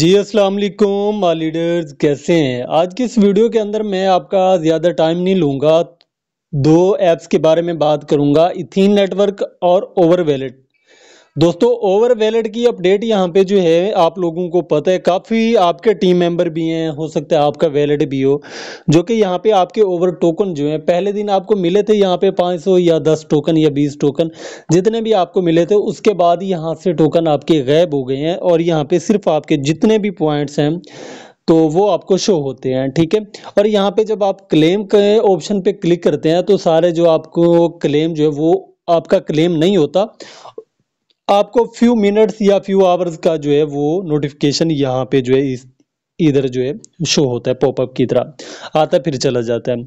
जी अस्सलाम वालेकुम लीडर्स कैसे हैं आज की इस वीडियो के अंदर मैं आपका ज़्यादा टाइम नहीं लूँगा दो ऐप्स के बारे में बात करूँगा इथीन नेटवर्क और ओवर वैलेट दोस्तों ओवर वैलेट की अपडेट यहाँ पे जो है आप लोगों को पता है काफ़ी आपके टीम मेंबर भी हैं हो सकता है आपका वैलेट भी हो जो कि यहाँ पे आपके ओवर टोकन जो हैं पहले दिन आपको मिले थे यहाँ पे 500 या 10 टोकन या 20 टोकन जितने भी आपको मिले थे उसके बाद यहाँ से टोकन आपके गायब हो गए हैं और यहाँ पे सिर्फ आपके जितने भी पॉइंट्स हैं तो वो आपको शो होते हैं ठीक है और यहाँ पे जब आप क्लेम के ऑप्शन पे क्लिक करते हैं तो सारे जो आपको क्लेम जो है वो आपका क्लेम नहीं होता आपको फ्यू मिनट्स या फ्यू आवर्स का जो है वो नोटिफिकेशन यहाँ पे जो है इस इधर जो है शो होता है पॉपअप की तरह आता फिर चला जाता है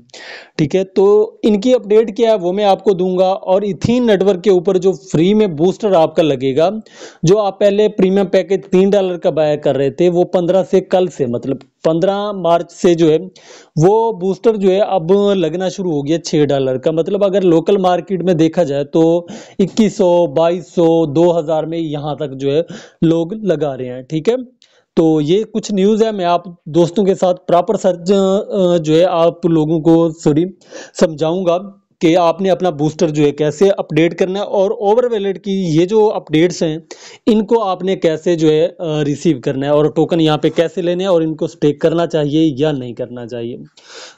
ठीक है तो इनकी अपडेट क्या है वो मैं आपको दूंगा और इथिन नेटवर्क के ऊपर जो फ्री में बूस्टर आपका लगेगा जो आप पहले प्रीमियम पैकेज तीन डॉलर का बाय कर रहे थे वो पंद्रह से कल से मतलब पंद्रह मार्च से जो है वो बूस्टर जो है अब लगना शुरू हो गया छः डॉलर का मतलब अगर लोकल मार्केट में देखा जाए तो इक्कीस सौ 2200, 2000 में यहाँ तक जो है लोग लगा रहे हैं ठीक है तो ये कुछ न्यूज़ है मैं आप दोस्तों के साथ प्रॉपर सर्च जो है आप लोगों को सॉरी समझाऊंगा कि आपने अपना बूस्टर जो है कैसे अपडेट करना है और ओवर वैलेट की ये जो अपडेट्स हैं इनको आपने कैसे जो है रिसीव करना है और टोकन यहाँ पे कैसे लेने हैं और इनको स्टेक करना चाहिए या नहीं करना चाहिए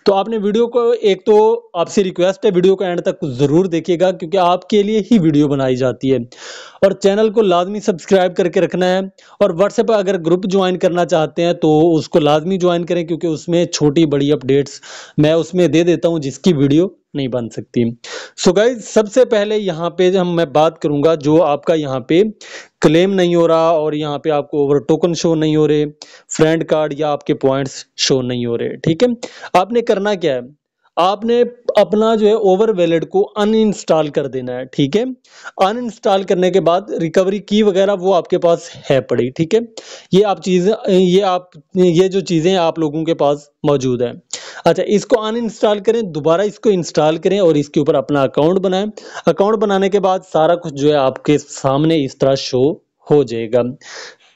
तो आपने वीडियो को एक तो आपसे रिक्वेस्ट है वीडियो को एंड तक ज़रूर देखिएगा क्योंकि आपके लिए ही वीडियो बनाई जाती है और चैनल को लाजमी सब्सक्राइब करके रखना है और व्हाट्सएप अगर ग्रुप ज्वाइन करना चाहते हैं तो उसको लाजमी ज्वाइन करें क्योंकि उसमें छोटी बड़ी अपडेट्स मैं उसमें दे देता हूँ जिसकी वीडियो नहीं बन सकती सो गाइज सबसे पहले यहाँ पे हम मैं बात करूंगा जो आपका यहाँ पे क्लेम नहीं हो रहा और यहाँ पे आपको ओवर टोकन शो नहीं हो रहे फ्रेंड कार्ड या आपके पॉइंट्स शो नहीं हो रहे ठीक है आपने करना क्या है आपने अपना जो है ओवर वैलेट को अनइंस्टॉल कर देना है ठीक है अनइंस्टॉल करने के बाद रिकवरी की वगैरह वो आपके पास है पड़ी ठीक है ये आप चीज़ ये आप ये जो चीज़ें आप लोगों के पास मौजूद हैं अच्छा इसको अनइंस्टॉल करें दोबारा इसको इंस्टॉल करें और इसके ऊपर अपना अकाउंट बनाएं अकाउंट बनाने के बाद सारा कुछ जो है आपके सामने इस तरह शो हो जाएगा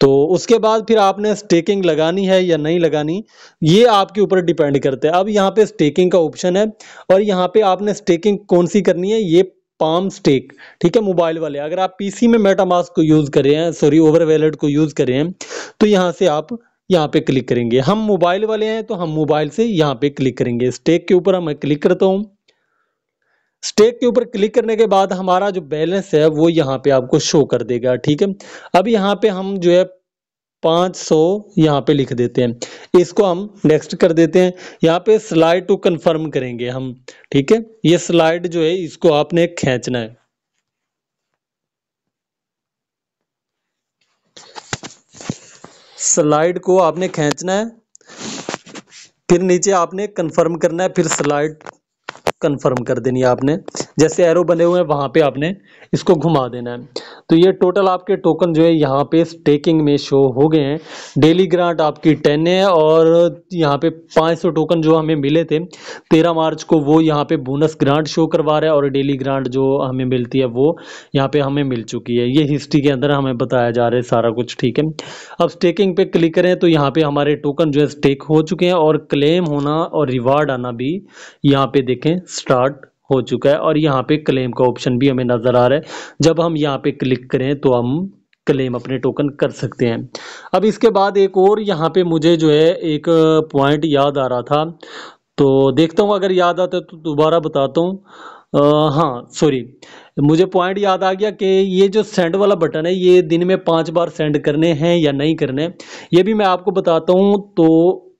तो उसके बाद फिर आपने स्टेकिंग लगानी है या नहीं लगानी ये आपके ऊपर डिपेंड करते हैं अब यहाँ पे स्टेकिंग का ऑप्शन है और यहाँ पे आपने स्टेकिंग कौन सी करनी है ये पाम स्टेक ठीक है मोबाइल वाले अगर आप पीसी में मेटामास्क को यूज़ कर रहे हैं सॉरी ओवर वैलेट को यूज़ कर रहे हैं तो यहाँ से आप यहाँ पे क्लिक करेंगे हम मोबाइल वाले हैं तो हम मोबाइल से यहाँ पे क्लिक करेंगे स्टेक के ऊपर मैं क्लिक करता हूँ स्टेक के ऊपर क्लिक करने के बाद हमारा जो बैलेंस है वो यहाँ पे आपको शो कर देगा ठीक है अब यहाँ पे हम जो है 500 सौ यहाँ पे लिख देते हैं इसको हम नेक्स्ट कर देते हैं यहाँ पे स्लाइड टू कंफर्म करेंगे हम ठीक है ये स्लाइड जो है इसको आपने खींचना है स्लाइड को आपने खींचना है फिर नीचे आपने कंफर्म करना है फिर स्लाइड कंफर्म कर देनी है आपने जैसे एरो बने हुए हैं वहां पे आपने इसको घुमा देना है तो ये टोटल आपके टोकन जो है यहाँ पे स्टेकिंग में शो हो गए हैं डेली ग्रांट आपकी टेन है और यहाँ पे 500 टोकन जो हमें मिले थे 13 मार्च को वो यहाँ पे बोनस ग्रांट शो करवा रहा है और डेली ग्रांट जो हमें मिलती है वो यहाँ पे हमें मिल चुकी है ये हिस्ट्री के अंदर हमें बताया जा रहा है सारा कुछ ठीक है अब स्टेकिंग पे क्लिक करें तो यहाँ पे हमारे टोकन जो है स्टेक हो चुके हैं और क्लेम होना और रिवार्ड आना भी यहाँ पे देखें स्टार्ट हो चुका है और यहाँ पे क्लेम का ऑप्शन भी हमें नज़र आ रहा है जब हम यहाँ पे क्लिक करें तो हम क्लेम अपने टोकन कर सकते हैं अब इसके बाद एक और यहाँ पे मुझे जो है एक पॉइंट याद आ रहा था तो देखता हूँ अगर याद आता है तो दोबारा बताता हूँ हाँ सॉरी मुझे पॉइंट याद आ गया कि ये जो सेंड वाला बटन है ये दिन में पांच बार सेंड करने हैं या नहीं करने ये भी मैं आपको बताता हूँ तो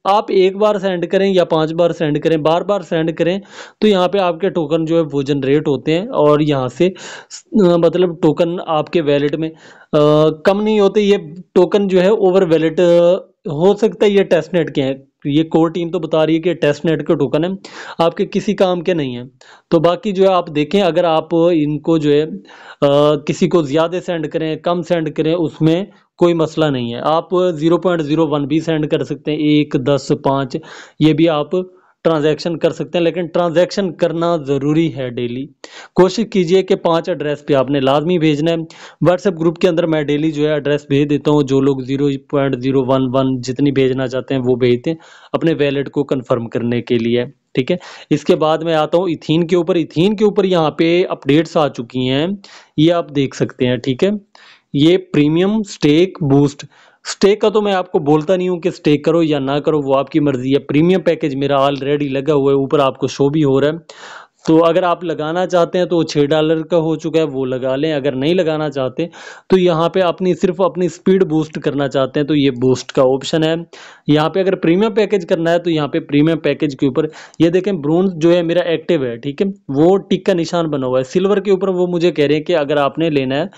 आप एक बार सेंड करें या पांच बार सेंड करें बार बार सेंड करें तो यहाँ पे आपके टोकन जो है वो जनरेट होते हैं और यहाँ से मतलब टोकन आपके वैलेट में आ, कम नहीं होते ये टोकन जो है ओवर वैलेट हो सकता है ये टेस्टनेट के हैं ये कोर टीम तो बता रही है कि टेस्ट नेट के टोकन है आपके किसी काम के नहीं है तो बाकी जो है आप देखें अगर आप इनको जो है किसी को ज़्यादा सेंड करें कम सेंड करें उसमें कोई मसला नहीं है आप ज़ीरो पॉइंट ज़ीरो वन भी सेंड कर सकते हैं एक दस पाँच ये भी आप ट्रांजैक्शन कर सकते हैं लेकिन ट्रांजैक्शन करना ज़रूरी है डेली कोशिश कीजिए कि पांच एड्रेस पे आपने लाजमी भेजना है व्हाट्सएप ग्रुप के अंदर मैं डेली जो है एड्रेस भेज देता हूँ जो लोग zero point zero one one जितनी भेजना चाहते हैं वो भेजते हैं अपने वैलेट को कन्फर्म करने के लिए ठीक है इसके बाद मैं आता हूँ इथीन के ऊपर इथीन के ऊपर यहाँ पे अपडेट्स आ चुकी हैं ये आप देख सकते हैं ठीक है ये प्रीमियम स्टेक बूस्ट स्टेक का तो मैं आपको बोलता नहीं हूँ कि स्टेक करो या ना करो वो आपकी मर्ज़ी है प्रीमियम पैकेज मेरा ऑलरेडी लगा हुआ है ऊपर आपको शो भी हो रहा है तो अगर आप लगाना चाहते हैं तो छः डॉलर का हो चुका है वो लगा लें अगर नहीं लगाना चाहते तो यहाँ पे अपनी सिर्फ अपनी स्पीड बूस्ट करना चाहते हैं तो ये बूस्ट का ऑप्शन है यहाँ पे अगर प्रीमियम पैकेज करना है तो यहाँ पे प्रीमियम पैकेज के ऊपर ये देखें ब्रोंज जो है मेरा एक्टिव है ठीक है वो टिक का निशान बना हुआ है सिल्वर के ऊपर वो मुझे कह रहे हैं कि अगर आपने लेना है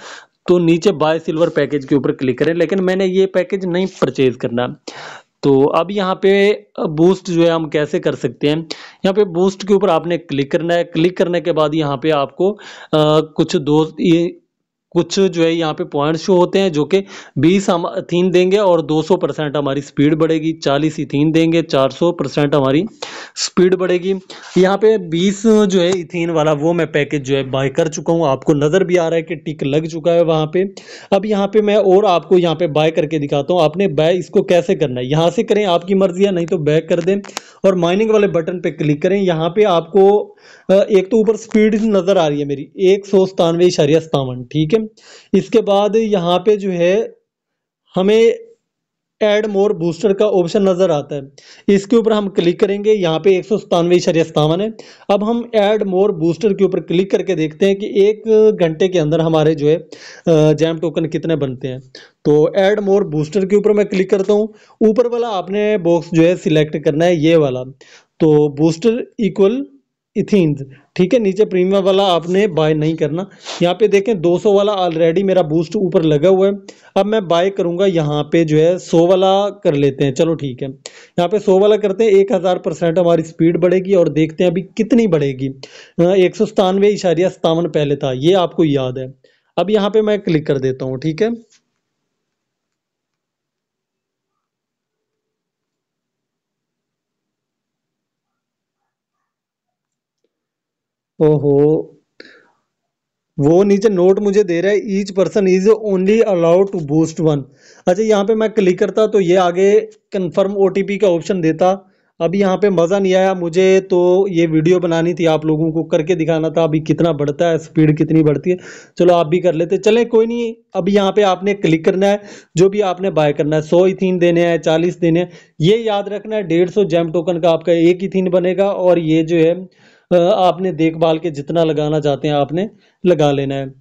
तो नीचे बाय सिल्वर पैकेज के ऊपर क्लिक करें लेकिन मैंने ये पैकेज नहीं परचेज करना तो अब यहाँ पे बूस्ट जो है हम कैसे कर सकते हैं यहाँ पे बूस्ट के ऊपर आपने क्लिक करना है क्लिक करने के बाद यहाँ पे आपको आ, कुछ दो कुछ जो है यहाँ पे पॉइंट शो होते हैं जो कि 20 हम थीन देंगे और 200 परसेंट हमारी स्पीड बढ़ेगी 40 इथीन देंगे 400 परसेंट हमारी स्पीड बढ़ेगी यहाँ पे 20 जो है इथीन वाला वो मैं पैकेज जो है बाय कर चुका हूँ आपको नज़र भी आ रहा है कि टिक लग चुका है वहाँ पे अब यहाँ पे मैं और आपको यहाँ पे बाय करके दिखाता हूँ आपने बाय इसको कैसे करना है यहाँ से करें आपकी मर्जी है नहीं तो बैक कर दें और माइनिंग वाले बटन पर क्लिक करें यहाँ पर आपको एक तो ऊपर स्पीड नज़र आ रही है मेरी एक ठीक है इसके बाद यहाँ पे जो है हमें एड मोर बूस्टर का ऑप्शन नज़र आता है इसके ऊपर हम क्लिक करेंगे यहाँ पे एक सौ सतानवे है अब हम एड मोर बूस्टर के ऊपर क्लिक करके देखते हैं कि एक घंटे के अंदर हमारे जो है जैम टोकन कितने बनते हैं तो एड मोर बूस्टर के ऊपर मैं क्लिक करता हूँ ऊपर वाला आपने बॉक्स जो है सिलेक्ट करना है ये वाला तो बूस्टर इक्वल इथिन ठीक है नीचे प्रीमियम वाला आपने बाय नहीं करना यहाँ पे देखें 200 वाला ऑलरेडी मेरा बूस्ट ऊपर लगा हुआ है अब मैं बाय करूँगा यहाँ पे जो है 100 वाला कर लेते हैं चलो ठीक है यहाँ पे 100 वाला करते हैं 1000 परसेंट हमारी स्पीड बढ़ेगी और देखते हैं अभी कितनी बढ़ेगी एक सौ इशारिया पहले था ये आपको याद है अब यहाँ पे मैं क्लिक कर देता हूँ ठीक है ओहो वो नीचे नोट मुझे दे रहा है each person is only allowed to boost one अच्छा यहाँ पे मैं क्लिक करता तो ये आगे कंफर्म ओटीपी का ऑप्शन देता अभी यहाँ पे मज़ा नहीं आया मुझे तो ये वीडियो बनानी थी आप लोगों को करके दिखाना था अभी कितना बढ़ता है स्पीड कितनी बढ़ती है चलो आप भी कर लेते चलें कोई नहीं अभी यहाँ पे आपने क्लिक करना है जो भी आपने बाय करना है सौ इथीन देने हैं चालीस देने हैं ये याद रखना है डेढ़ सौ जैम टोकन का आपका एक इथीन बनेगा और ये जो है आपने देखभाल के जितना लगाना चाहते हैं आपने लगा लेना है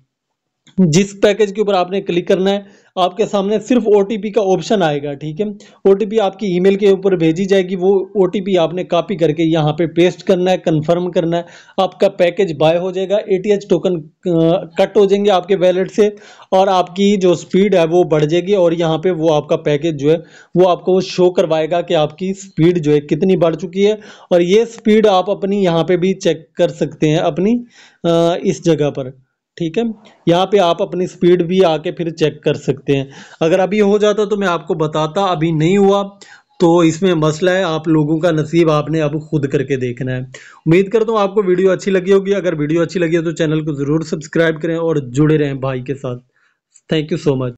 जिस पैकेज के ऊपर आपने क्लिक करना है आपके सामने सिर्फ ओ का ऑप्शन आएगा ठीक है ओ आपकी ईमेल के ऊपर भेजी जाएगी वो ओ आपने कॉपी करके यहाँ पे पेस्ट करना है कंफर्म करना है आपका पैकेज बाय हो जाएगा ए टोकन कट हो जाएंगे आपके वैलेट से और आपकी जो स्पीड है वो बढ़ जाएगी और यहाँ पे वो आपका पैकेज जो है वो आपको शो करवाएगा कि आपकी स्पीड जो है कितनी बढ़ चुकी है और ये स्पीड आप अपनी यहाँ पर भी चेक कर सकते हैं अपनी इस जगह पर ठीक है यहाँ पे आप अपनी स्पीड भी आके फिर चेक कर सकते हैं अगर अभी हो जाता तो मैं आपको बताता अभी नहीं हुआ तो इसमें मसला है आप लोगों का नसीब आपने अब खुद करके देखना है उम्मीद करता हूँ आपको वीडियो अच्छी लगी होगी अगर वीडियो अच्छी लगी हो तो चैनल को ज़रूर सब्सक्राइब करें और जुड़े रहें भाई के साथ थैंक यू सो मच